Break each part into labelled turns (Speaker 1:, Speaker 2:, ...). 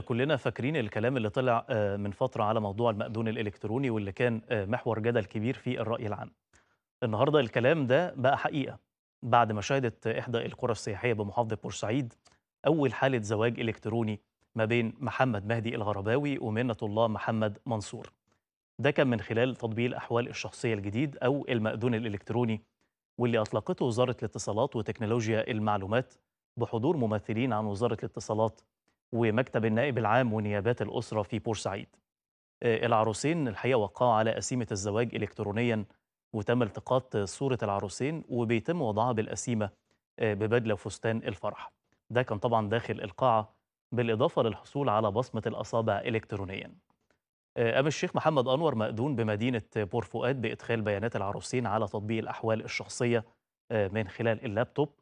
Speaker 1: كلنا فاكرين الكلام اللي طلع آه، من فترة على موضوع المأذون الإلكتروني واللي كان آه، محور جدل كبير في الرأي العام. النهاردة الكلام ده بقى حقيقة بعد ما شهدت إحدى القرى السياحية بمحافظة بورسعيد أول حالة زواج إلكتروني ما بين محمد مهدي الغرباوي ومنة الله محمد منصور. ده كان من خلال تطبيق الأحوال الشخصية الجديد أو المأذون الإلكتروني واللي أطلقته وزارة الاتصالات وتكنولوجيا المعلومات بحضور ممثلين عن وزارة الاتصالات ومكتب النائب العام ونيابات الأسرة في بورسعيد آه، العروسين الحقيقة وقعوا على قسيمة الزواج إلكترونيا وتم التقاط صورة العروسين وبيتم وضعها بالقسيمة آه، ببدلة وفستان الفرح ده كان طبعا داخل القاعة بالإضافة للحصول على بصمة الأصابع إلكترونيا قام آه، الشيخ محمد أنور مأذون بمدينة بورفؤاد بإدخال بيانات العروسين على تطبيق الأحوال الشخصية من خلال اللابتوب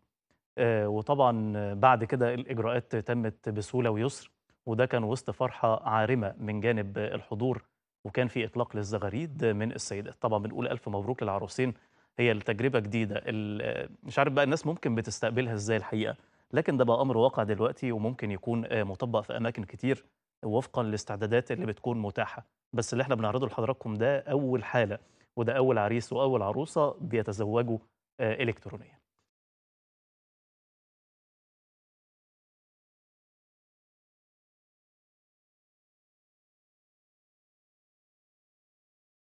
Speaker 1: آه، وطبعا بعد كده الإجراءات تمت بسهولة ويسر وده كان وسط فرحة عارمة من جانب الحضور وكان في إطلاق للزغاريد من السيدات طبعا بنقول ألف مبروك للعروسين هي التجربة جديدة مش عارف بقى الناس ممكن بتستقبلها إزاي الحقيقة لكن ده بقى أمر واقع دلوقتي وممكن يكون آه، مطبق في أماكن كتير وفقا للاستعدادات اللي بتكون متاحة بس اللي احنا بنعرضه لحضراتكم ده أول حالة وده أول عريس وأول عروسة بيتزوجوا آه، إلكترونيا